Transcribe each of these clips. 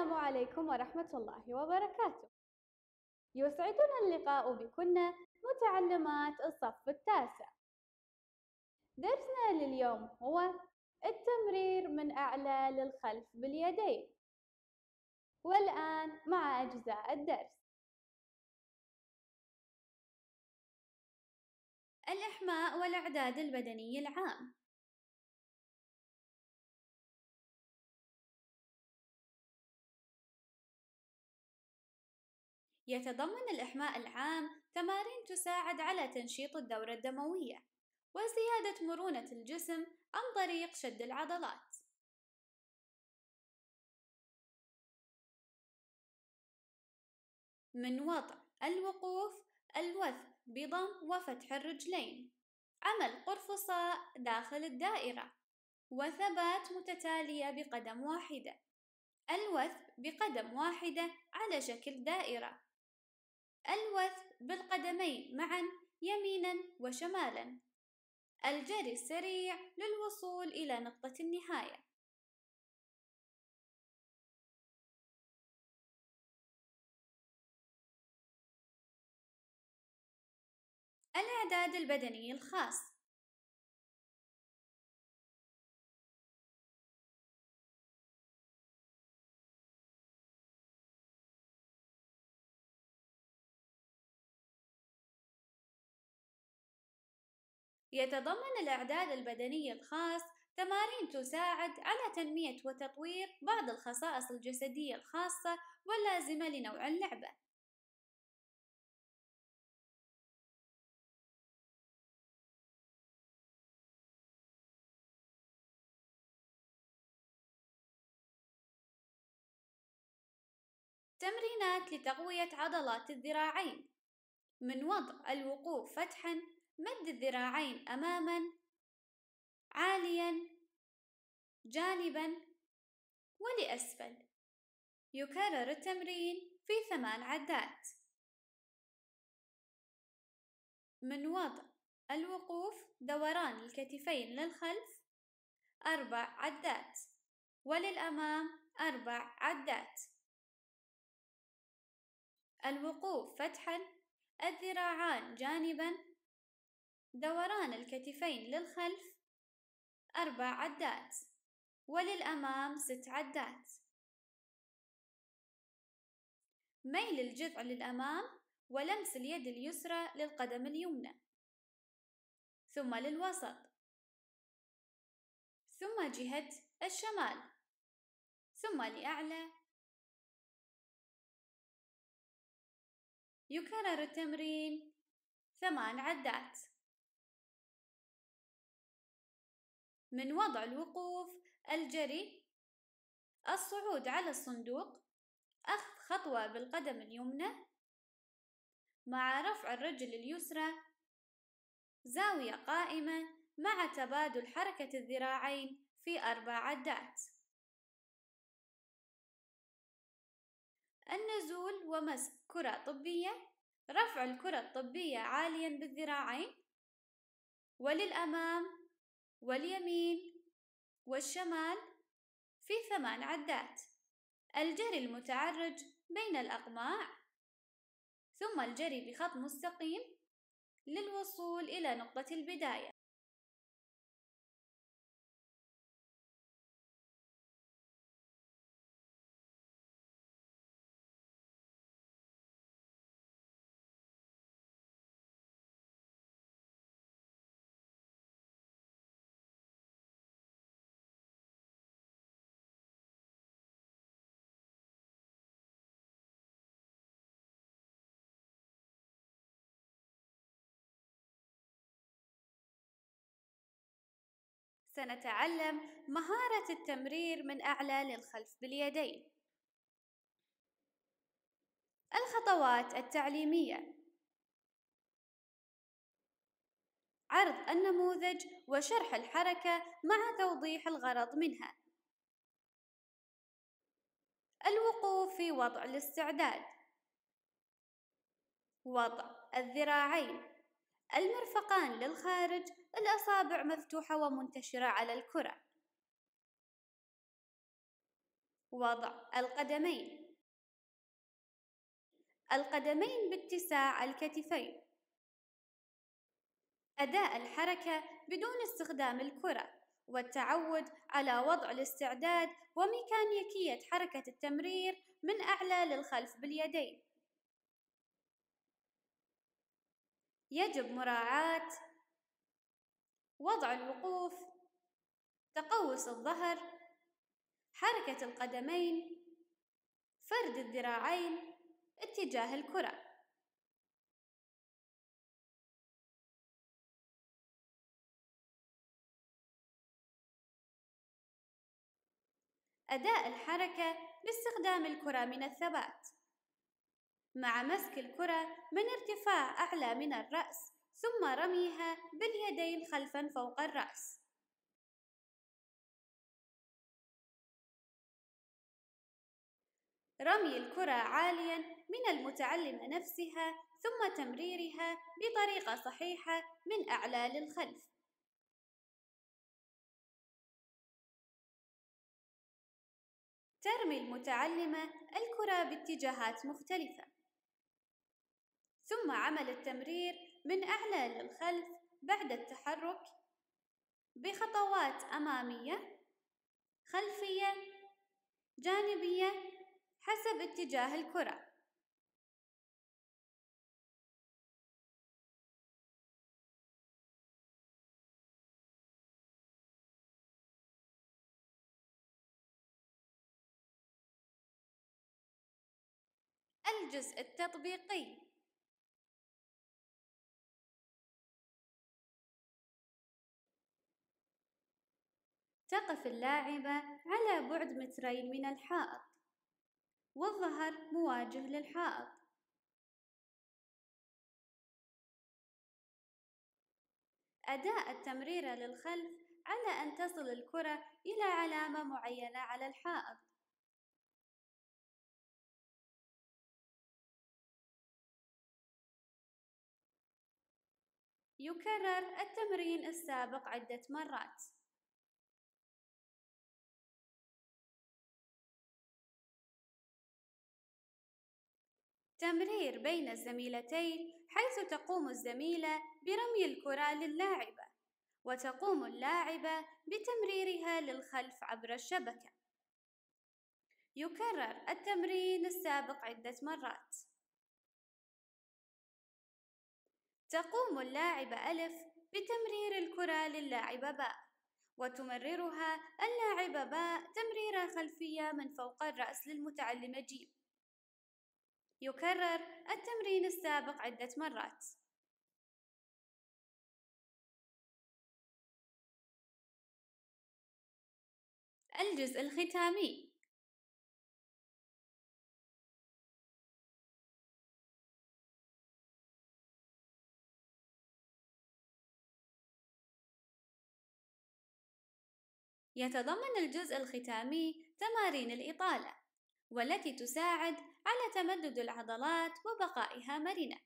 السلام عليكم ورحمة الله وبركاته يسعدنا اللقاء بكن متعلمات الصف التاسع درسنا لليوم هو التمرير من أعلى للخلف باليدين والآن مع أجزاء الدرس الإحماء والإعداد البدني العام يتضمن الإحماء العام تمارين تساعد على تنشيط الدورة الدموية وزيادة مرونة الجسم عن طريق شد العضلات من وضع الوقوف الوث بضم وفتح الرجلين عمل قرفصاء داخل الدائرة وثبات متتالية بقدم واحدة الوث بقدم واحدة على شكل دائرة الوث بالقدمين معا يمينا وشمالا الجري السريع للوصول إلى نقطة النهاية الإعداد البدني الخاص يتضمن الإعداد البدني الخاص تمارين تساعد على تنمية وتطوير بعض الخصائص الجسدية الخاصة واللازمة لنوع اللعبة. تمرينات لتقوية عضلات الذراعين من وضع الوقوف فتحًا مد الذراعين أماما عاليا جانبا ولأسفل يكرر التمرين في ثمان عدات من وضع الوقوف دوران الكتفين للخلف أربع عدات وللأمام أربع عدات الوقوف فتحا الذراعان جانبا دوران الكتفين للخلف أربع عدات وللأمام ست عدات ميل الجذع للأمام ولمس اليد اليسرى للقدم اليمنى ثم للوسط ثم جهة الشمال ثم لأعلى يكرر التمرين ثمان عدات من وضع الوقوف الجري الصعود على الصندوق أخذ خطوة بالقدم اليمنى مع رفع الرجل اليسرى زاوية قائمة مع تبادل حركة الذراعين في أربع عدات النزول ومسك كرة طبية رفع الكرة الطبية عاليا بالذراعين وللأمام واليمين والشمال في ثمان عدات الجري المتعرج بين الأقماع ثم الجري بخط مستقيم للوصول إلى نقطة البداية سنتعلم مهارة التمرير من أعلى للخلف باليدين الخطوات التعليمية عرض النموذج وشرح الحركة مع توضيح الغرض منها الوقوف في وضع الاستعداد وضع الذراعين المرفقان للخارج الأصابع مفتوحة ومنتشرة على الكرة وضع القدمين القدمين باتساع الكتفين أداء الحركة بدون استخدام الكرة والتعود على وضع الاستعداد وميكانيكية حركة التمرير من أعلى للخلف باليدين يجب مراعاة وضع الوقوف تقوس الظهر حركة القدمين فرد الذراعين اتجاه الكره أداء الحركة باستخدام الكرة من الثبات مع مسك الكرة من ارتفاع أعلى من الرأس ثم رميها باليدين خلفا فوق الرأس رمي الكرة عاليا من المتعلمة نفسها ثم تمريرها بطريقة صحيحة من أعلى للخلف ترمي المتعلمة الكرة باتجاهات مختلفة ثم عمل التمرير من أعلى للخلف بعد التحرك بخطوات أمامية خلفية جانبية حسب اتجاه الكره الجزء التطبيقي تقف اللاعبة على بعد مترين من الحائط والظهر مواجه للحائط أداء التمريرة للخلف على أن تصل الكرة إلى علامة معينة على الحائط يكرر التمرين السابق عدة مرات تمرير بين الزميلتين حيث تقوم الزميلة برمي الكرة للاعبة وتقوم اللاعبة بتمريرها للخلف عبر الشبكة يكرر التمرين السابق عدة مرات تقوم اللاعبة ألف بتمرير الكرة للاعبة باء وتمررها اللاعبة باء تمريرة خلفية من فوق الرأس للمتعلمة جيم يكرر التمرين السابق عدة مرات الجزء الختامي يتضمن الجزء الختامي تمارين الإطالة والتي تساعد على تمدد العضلات وبقائها مرنة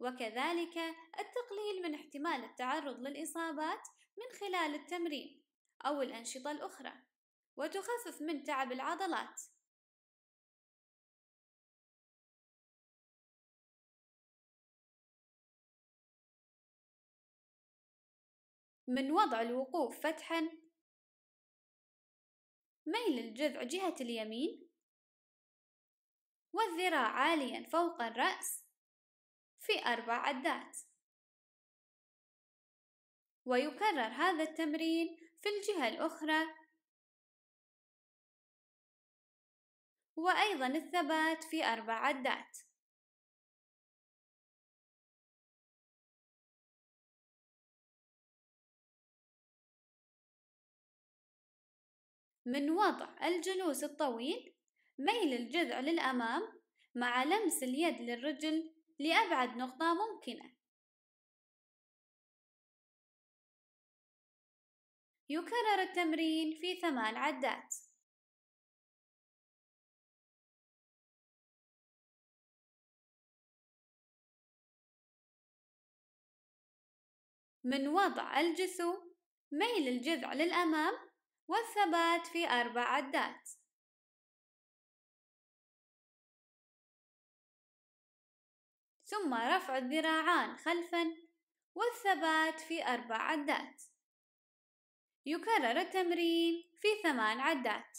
وكذلك التقليل من احتمال التعرض للإصابات من خلال التمرين أو الأنشطة الأخرى وتخفف من تعب العضلات من وضع الوقوف فتحا ميل الجذع جهة اليمين والذراع عاليا فوق الرأس في أربع عدات ويكرر هذا التمرين في الجهة الأخرى وأيضا الثبات في أربع عدات من وضع الجلوس الطويل ميل الجذع للأمام مع لمس اليد للرجل لأبعد نقطة ممكنة يكرر التمرين في ثمان عدات من وضع الجثو ميل الجذع للأمام والثبات في أربع عدات ثم رفع الذراعان خلفا والثبات في أربع عدات يكرر التمرين في ثمان عدات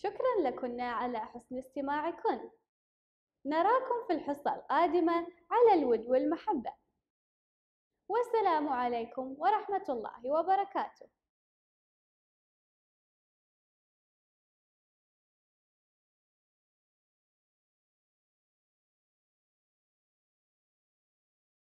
شكرا لكن على حسن استماعكن نراكم في الحصة القادمة على الود والمحبة والسلام عليكم ورحمة الله وبركاته